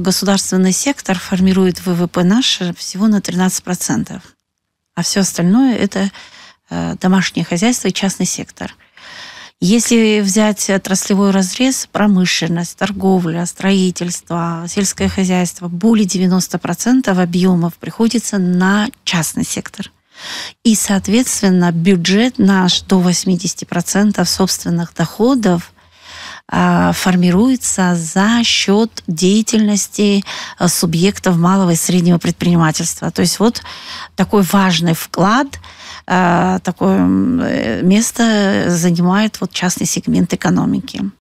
государственный сектор формирует ВВП наш всего на 13%, а все остальное это э, домашнее хозяйство и частный сектор. Если взять отраслевой разрез, промышленность, торговля, строительство, сельское хозяйство, более 90% объемов приходится на частный сектор. И, соответственно, бюджет наш до 80% собственных доходов – а, формируется за счет деятельности а, субъектов малого и среднего предпринимательства. То есть вот такой важный вклад а, такое э, место занимает вот частный сегмент экономики.